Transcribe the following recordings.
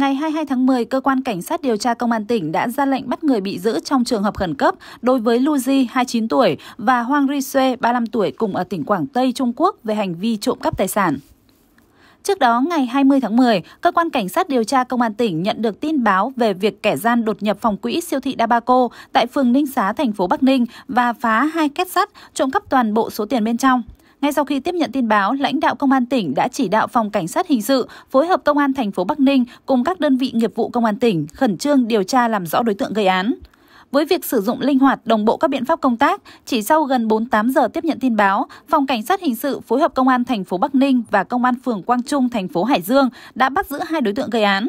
Ngày 22 tháng 10, cơ quan cảnh sát điều tra công an tỉnh đã ra lệnh bắt người bị giữ trong trường hợp khẩn cấp đối với Lu Ji, 29 tuổi và Hoang Ri Sue, 35 tuổi cùng ở tỉnh Quảng Tây, Trung Quốc về hành vi trộm cắp tài sản. Trước đó, ngày 20 tháng 10, cơ quan cảnh sát điều tra công an tỉnh nhận được tin báo về việc kẻ gian đột nhập phòng quỹ siêu thị Dabaco tại phường Ninh Xá, thành phố Bắc Ninh và phá hai két sắt, trộm cắp toàn bộ số tiền bên trong. Ngay sau khi tiếp nhận tin báo, lãnh đạo công an tỉnh đã chỉ đạo phòng cảnh sát hình sự phối hợp công an thành phố Bắc Ninh cùng các đơn vị nghiệp vụ công an tỉnh khẩn trương điều tra làm rõ đối tượng gây án. Với việc sử dụng linh hoạt đồng bộ các biện pháp công tác, chỉ sau gần 48 giờ tiếp nhận tin báo, phòng cảnh sát hình sự phối hợp công an thành phố Bắc Ninh và công an phường Quang Trung thành phố Hải Dương đã bắt giữ hai đối tượng gây án.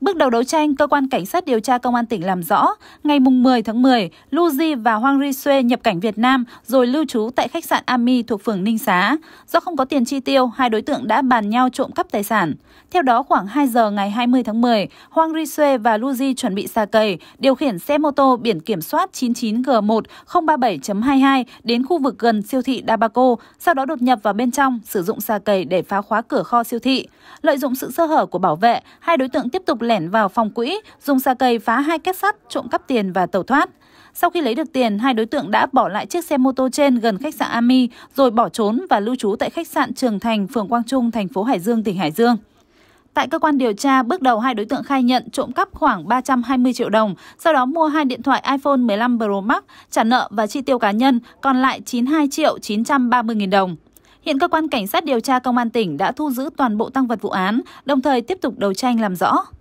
Bước đầu đấu tranh, cơ quan cảnh sát điều tra công an tỉnh làm rõ, ngày 10 tháng 10, Lu Di và Hoang Ri Sue nhập cảnh Việt Nam rồi lưu trú tại khách sạn Ami thuộc phường Ninh Xá. Do không có tiền chi tiêu, hai đối tượng đã bàn nhau trộm cắp tài sản. Theo đó, khoảng 2 giờ ngày 20 tháng 10, Hoang Ri Sue và Lu Di chuẩn bị xà cầy, điều khiển xe mô tô biển kiểm soát 99G1037.22 đến khu vực gần siêu thị Dabaco, sau đó đột nhập vào bên trong, sử dụng xà cầy để phá khóa cửa kho siêu thị. Lợi dụng sự sơ hở của bảo vệ, hai đối tượng tiếp tục lẻn vào phòng quỹ, dùng xà cầy phá hai kết sắt, trộm cắp tiền và tẩu thoát. Sau khi lấy được tiền, hai đối tượng đã bỏ lại chiếc xe mô tô trên gần khách sạn Ami rồi bỏ trốn và lưu trú tại khách sạn Trường Thành, phường Quang Trung, thành phố Hải Dương, tỉnh Hải Dương. Tại cơ quan điều tra, bước đầu hai đối tượng khai nhận trộm cắp khoảng 320 triệu đồng, sau đó mua hai điện thoại iPhone 15 Pro Max, trả nợ và chi tiêu cá nhân, còn lại 92 triệu 930 nghìn đồng. Hiện cơ quan cảnh sát điều tra công an tỉnh đã thu giữ toàn bộ tăng vật vụ án, đồng thời tiếp tục đấu tranh làm rõ.